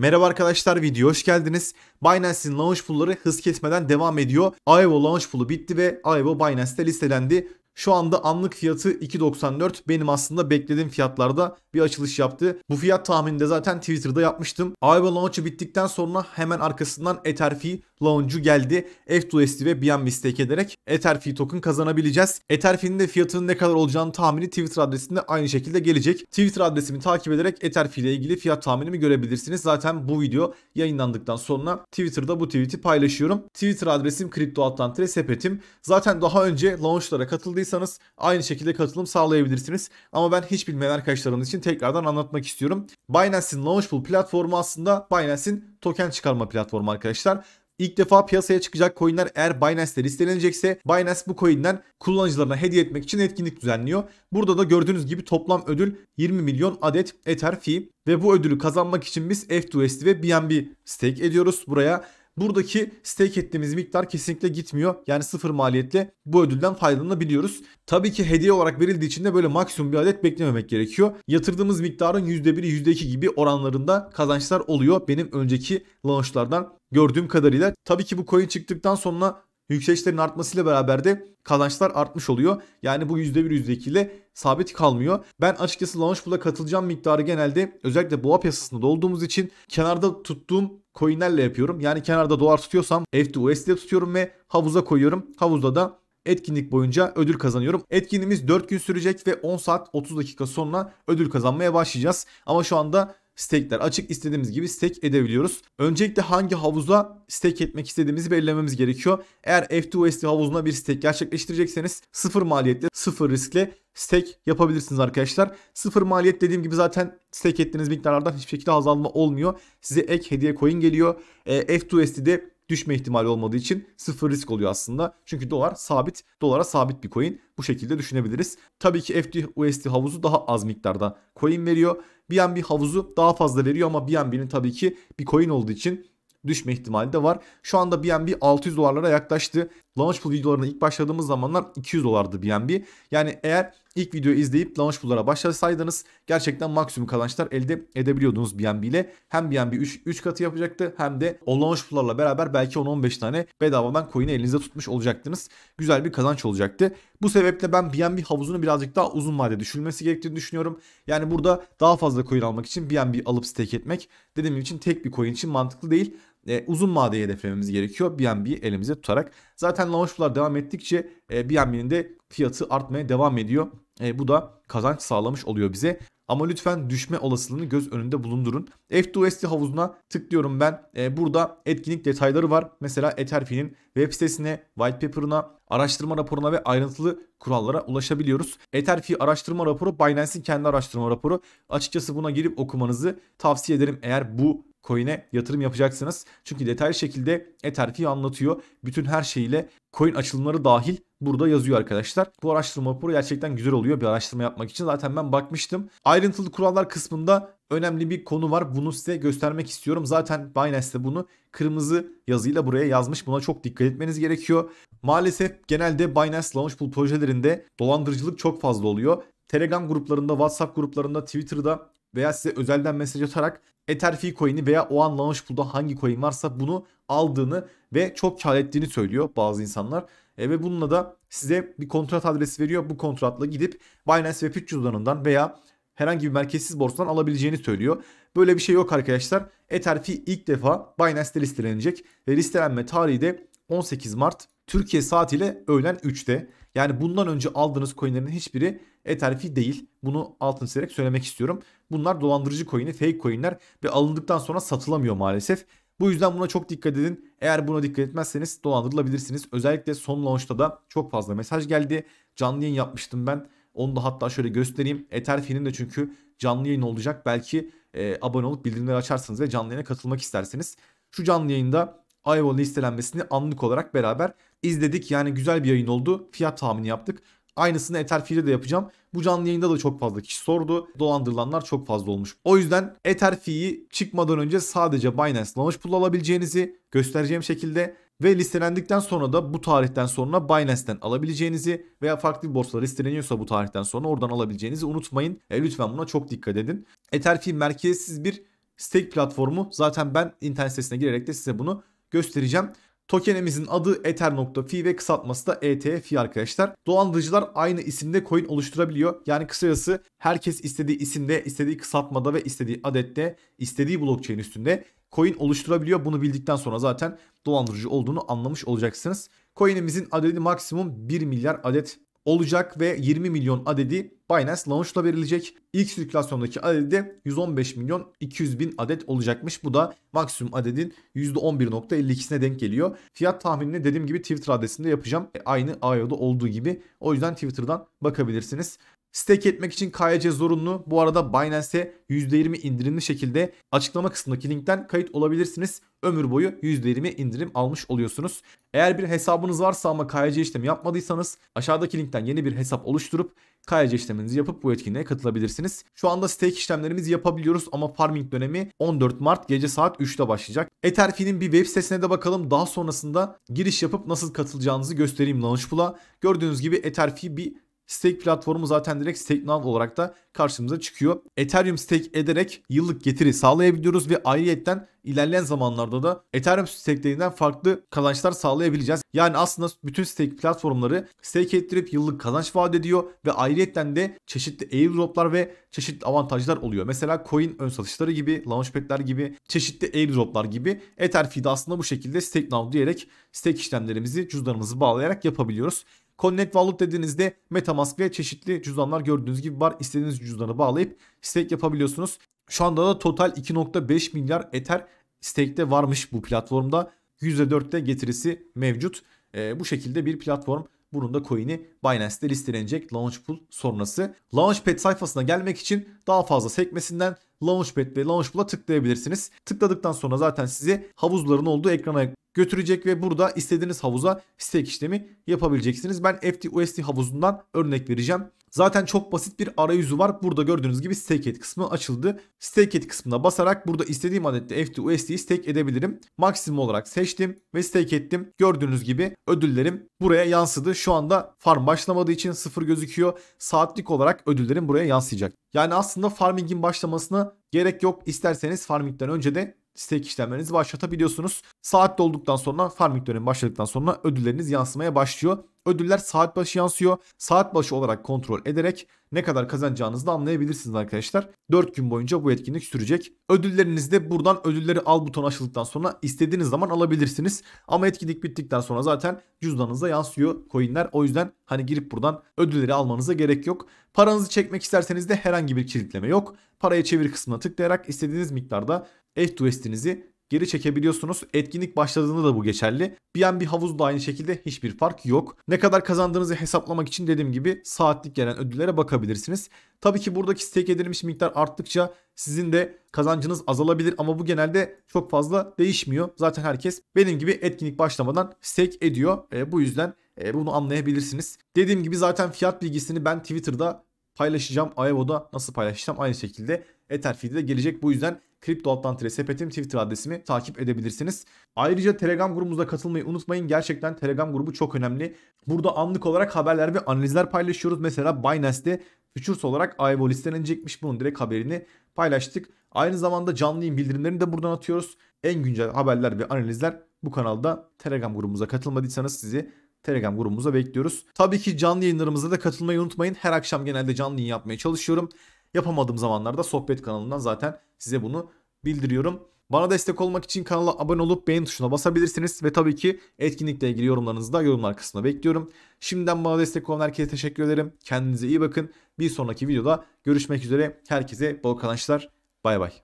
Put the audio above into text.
Merhaba arkadaşlar video hoş geldiniz. Binance'in launch pool'ları hız kesmeden devam ediyor. Aivo launch pool'u bitti ve Aivo Binance'te listelendi. Şu anda anlık fiyatı 2.94. Benim aslında beklediğim fiyatlarda bir açılış yaptı. Bu fiyat tahminini de zaten Twitter'da yapmıştım. Aave launch'ı bittikten sonra hemen arkasından Etherfi launch'u geldi. F2ST ve BNB stake ederek Etherfi token kazanabileceğiz. Etherfi'nin de fiyatının ne kadar olacağını tahmini Twitter adresinde aynı şekilde gelecek. Twitter adresimi takip ederek Etherfi ile ilgili fiyat tahminimi görebilirsiniz. Zaten bu video yayınlandıktan sonra Twitter'da bu tweet'i paylaşıyorum. Twitter adresim kriptoatlantre sepetim. Zaten daha önce launch'lara katıldım katıldıysanız aynı şekilde katılım sağlayabilirsiniz. Ama ben hiç bilmeyen arkadaşlarımız için tekrardan anlatmak istiyorum. Binance'in Launchpool platformu aslında Binance'in token çıkarma platformu arkadaşlar. İlk defa piyasaya çıkacak coinler eğer Binance'de listelenecekse Binance bu coin'den kullanıcılarına hediye etmek için etkinlik düzenliyor. Burada da gördüğünüz gibi toplam ödül 20 milyon adet Ether fee ve bu ödülü kazanmak için biz F2ST ve BNB stake ediyoruz buraya buradaki stake ettiğimiz miktar kesinlikle gitmiyor. Yani sıfır maliyetle bu ödülden faydalanabiliyoruz. Tabii ki hediye olarak verildiği için de böyle maksimum bir adet beklememek gerekiyor. Yatırdığımız miktarın %1'i %2 gibi oranlarında kazançlar oluyor. Benim önceki launchlardan gördüğüm kadarıyla. Tabii ki bu coin çıktıktan sonra Yükselişlerin artmasıyla beraber de kazançlar artmış oluyor. Yani bu %1 %2 ile sabit kalmıyor. Ben açıkçası Launchpool'a katılacağım miktarı genelde özellikle boğa piyasasında olduğumuz için kenarda tuttuğum coinlerle yapıyorum. Yani kenarda dolar tutuyorsam FTUS'de tutuyorum ve havuza koyuyorum. Havuzda da etkinlik boyunca ödül kazanıyorum. Etkinliğimiz 4 gün sürecek ve 10 saat 30 dakika sonra ödül kazanmaya başlayacağız. Ama şu anda stekler açık. istediğimiz gibi stake edebiliyoruz. Öncelikle hangi havuza stake etmek istediğimizi belirlememiz gerekiyor. Eğer F2OSD havuzuna bir stake gerçekleştirecekseniz sıfır maliyetle, sıfır riskle stake yapabilirsiniz arkadaşlar. Sıfır maliyet dediğim gibi zaten stake ettiğiniz miktarlardan hiçbir şekilde azalma olmuyor. Size ek hediye coin geliyor. E, F2SD'de düşme ihtimali olmadığı için sıfır risk oluyor aslında. Çünkü dolar sabit, dolara sabit bir coin. Bu şekilde düşünebiliriz. Tabii ki FTUSD havuzu daha az miktarda coin veriyor. BNB havuzu daha fazla veriyor ama BNB'nin tabii ki bir coin olduğu için düşme ihtimali de var. Şu anda BNB 600 dolarlara yaklaştı. Launchpool videolarına ilk başladığımız zamanlar 200 dolardı BNB. Yani eğer ilk videoyu izleyip launch pool'lara başlasaydınız gerçekten maksimum kazançlar elde edebiliyordunuz BNB ile. Hem BNB 3, 3 katı yapacaktı hem de o launch pool'larla beraber belki 10-15 tane bedavadan coin'i elinizde tutmuş olacaktınız. Güzel bir kazanç olacaktı. Bu sebeple ben BNB havuzunu birazcık daha uzun vadede düşünülmesi gerektiğini düşünüyorum. Yani burada daha fazla coin almak için BNB alıp stake etmek dediğim için tek bir coin için mantıklı değil e, uzun vadeyi hedeflememiz gerekiyor. BNB'yi elimize tutarak. Zaten launchlar devam ettikçe e, BNB'nin de fiyatı artmaya devam ediyor. E, bu da kazanç sağlamış oluyor bize. Ama lütfen düşme olasılığını göz önünde bulundurun. F2ST havuzuna tıklıyorum ben. E, burada etkinlik detayları var. Mesela Etherfi'nin web sitesine, white paper'ına, araştırma raporuna ve ayrıntılı kurallara ulaşabiliyoruz. Etherfi araştırma raporu Binance'in kendi araştırma raporu. Açıkçası buna girip okumanızı tavsiye ederim eğer bu Coin'e yatırım yapacaksınız. Çünkü detaylı şekilde Etherfi'yi anlatıyor. Bütün her şeyiyle coin açılımları dahil burada yazıyor arkadaşlar. Bu araştırma raporu gerçekten güzel oluyor bir araştırma yapmak için. Zaten ben bakmıştım. Ayrıntılı kurallar kısmında önemli bir konu var. Bunu size göstermek istiyorum. Zaten Binance de bunu kırmızı yazıyla buraya yazmış. Buna çok dikkat etmeniz gerekiyor. Maalesef genelde Binance Launchpool projelerinde dolandırıcılık çok fazla oluyor. Telegram gruplarında, WhatsApp gruplarında, Twitter'da veya size özelden mesaj atarak Etherfi coin'i veya o an launch pool'da hangi coin varsa bunu aldığını ve çok kar ettiğini söylüyor bazı insanlar. E, ve bununla da size bir kontrat adresi veriyor. Bu kontratla gidip Binance Web 3 cüzdanından veya herhangi bir merkezsiz borsadan alabileceğini söylüyor. Böyle bir şey yok arkadaşlar. Etherfi ilk defa Binance'de listelenecek ve listelenme tarihi de 18 Mart Türkiye saatiyle öğlen 3'te. Yani bundan önce aldığınız coinlerin hiçbiri Etherfi değil. Bunu altın çizerek söylemek istiyorum. Bunlar dolandırıcı coin'i, fake coin'ler ve alındıktan sonra satılamıyor maalesef. Bu yüzden buna çok dikkat edin. Eğer buna dikkat etmezseniz dolandırılabilirsiniz. Özellikle son launch'ta da çok fazla mesaj geldi. Canlı yayın yapmıştım ben. Onu da hatta şöyle göstereyim. Etherfi'nin de çünkü canlı yayın olacak. Belki e, abone olup bildirimleri açarsınız ve canlı yayına katılmak isterseniz. Şu canlı yayında Ayvalı listelenmesini anlık olarak beraber izledik. Yani güzel bir yayın oldu. Fiyat tahmini yaptık. Aynısını Etherfee'de de yapacağım. Bu canlı yayında da çok fazla kişi sordu. Dolandırılanlar çok fazla olmuş. O yüzden Etherfee'yi çıkmadan önce sadece Binance Launch Pool alabileceğinizi göstereceğim şekilde ve listelendikten sonra da bu tarihten sonra Binance'ten alabileceğinizi veya farklı bir borsada listeleniyorsa bu tarihten sonra oradan alabileceğinizi unutmayın. E, lütfen buna çok dikkat edin. Etherfee merkezsiz bir stake platformu. Zaten ben internet sitesine girerek de size bunu göstereceğim. Tokenimizin adı ether.fi ve kısaltması da ETF'i arkadaşlar. Dolandırıcılar aynı isimde coin oluşturabiliyor. Yani kısacası herkes istediği isimde, istediği kısaltmada ve istediği adette, istediği blockchain üstünde coin oluşturabiliyor. Bunu bildikten sonra zaten dolandırıcı olduğunu anlamış olacaksınız. Coin'imizin adedi maksimum 1 milyar adet olacak ve 20 milyon adedi Binance Launch'la verilecek. İlk sirkülasyondaki adedi de 115 milyon 200 bin adet olacakmış. Bu da maksimum adedin %11.52'sine denk geliyor. Fiyat tahminini dediğim gibi Twitter adresinde yapacağım. E, aynı IO'da olduğu gibi. O yüzden Twitter'dan bakabilirsiniz. Stake etmek için KYC zorunlu. Bu arada Binance'e %20 indirimli şekilde açıklama kısmındaki linkten kayıt olabilirsiniz. Ömür boyu %20 indirim almış oluyorsunuz. Eğer bir hesabınız varsa ama KYC işlemi yapmadıysanız aşağıdaki linkten yeni bir hesap oluşturup KYC işleminizi yapıp bu etkinliğe katılabilirsiniz. Şu anda stake işlemlerimizi yapabiliyoruz ama farming dönemi 14 Mart gece saat 3'te başlayacak. Etherfi'nin bir web sitesine de bakalım. Daha sonrasında giriş yapıp nasıl katılacağınızı göstereyim Launchpool'a. Gördüğünüz gibi Etherfi bir Stake platformu zaten direkt StakeNow olarak da karşımıza çıkıyor. Ethereum stake ederek yıllık getiri sağlayabiliyoruz ve ayrıyetten ilerleyen zamanlarda da Ethereum stakelerinden farklı kazançlar sağlayabileceğiz. Yani aslında bütün stake platformları stake ettirip yıllık kazanç vaat ediyor ve ayrıyetten de çeşitli airdroplar ve çeşitli avantajlar oluyor. Mesela coin ön satışları gibi, launchpad'ler gibi, çeşitli airdroplar gibi Ether feed aslında bu şekilde stake now diyerek stake işlemlerimizi cüzdanımızı bağlayarak yapabiliyoruz. Connect Wallet dediğinizde Metamask ve çeşitli cüzdanlar gördüğünüz gibi var. İstediğiniz cüzdanı bağlayıp stake yapabiliyorsunuz. Şu anda da total 2.5 milyar Ether stake'de varmış bu platformda. %4'te getirisi mevcut. E, bu şekilde bir platform. Bunun da coin'i Binance'de listelenecek Launchpool sonrası. Launchpad sayfasına gelmek için daha fazla sekmesinden Launchpad ve Launchpool'a tıklayabilirsiniz. Tıkladıktan sonra zaten sizi havuzların olduğu ekrana götürecek ve burada istediğiniz havuza stake işlemi yapabileceksiniz. Ben FTUSD havuzundan örnek vereceğim. Zaten çok basit bir arayüzü var. Burada gördüğünüz gibi stake et kısmı açıldı. Stake kısmına basarak burada istediğim adette f 2 stake edebilirim. Maksimum olarak seçtim ve stake ettim. Gördüğünüz gibi ödüllerim buraya yansıdı. Şu anda farm başlamadığı için sıfır gözüküyor. Saatlik olarak ödüllerim buraya yansıyacak. Yani aslında farmingin başlamasına gerek yok. İsterseniz farmingden önce de stake işlemlerinizi başlatabiliyorsunuz. Saat dolduktan sonra farming dönemi başladıktan sonra ödülleriniz yansımaya başlıyor. Ödüller saat başı yansıyor. Saat başı olarak kontrol ederek ne kadar kazanacağınızı da anlayabilirsiniz arkadaşlar. 4 gün boyunca bu etkinlik sürecek. Ödüllerinizi de buradan ödülleri al butonu açıldıktan sonra istediğiniz zaman alabilirsiniz. Ama etkinlik bittikten sonra zaten cüzdanınıza yansıyor coinler. O yüzden hani girip buradan ödülleri almanıza gerek yok. Paranızı çekmek isterseniz de herhangi bir kilitleme yok. Paraya çevir kısmına tıklayarak istediğiniz miktarda F2S'inizi geri çekebiliyorsunuz. Etkinlik başladığında da bu geçerli. Bir an bir havuzda aynı şekilde hiçbir fark yok. Ne kadar kazandığınızı hesaplamak için dediğim gibi saatlik gelen ödüllere bakabilirsiniz. Tabii ki buradaki stake edilmiş miktar arttıkça sizin de kazancınız azalabilir ama bu genelde çok fazla değişmiyor. Zaten herkes benim gibi etkinlik başlamadan stake ediyor. E, bu yüzden e, bunu anlayabilirsiniz. Dediğim gibi zaten fiyat bilgisini ben Twitter'da paylaşacağım. Aevo'da nasıl paylaşacağım aynı şekilde Etherfeed'e de gelecek. Bu yüzden Kripto Alttan Tire Sepet'im Twitter adresimi takip edebilirsiniz. Ayrıca Telegram grubumuza katılmayı unutmayın. Gerçekten Telegram grubu çok önemli. Burada anlık olarak haberler ve analizler paylaşıyoruz. Mesela Binance'de Futures olarak IVO listelenecekmiş. Bunun direkt haberini paylaştık. Aynı zamanda canlı yayın bildirimlerini de buradan atıyoruz. En güncel haberler ve analizler bu kanalda Telegram grubumuza katılmadıysanız sizi Telegram grubumuza bekliyoruz. Tabii ki canlı yayınlarımıza da katılmayı unutmayın. Her akşam genelde canlı yayın yapmaya çalışıyorum. Yapamadığım zamanlarda sohbet kanalından zaten size bunu bildiriyorum. Bana destek olmak için kanala abone olup beğen tuşuna basabilirsiniz ve tabii ki etkinlikle ilgili yorumlarınızı da yorumlar kısmına bekliyorum. Şimdiden bana destek olan herkese teşekkür ederim. Kendinize iyi bakın. Bir sonraki videoda görüşmek üzere. Herkese bol kazançlar. Bay bay.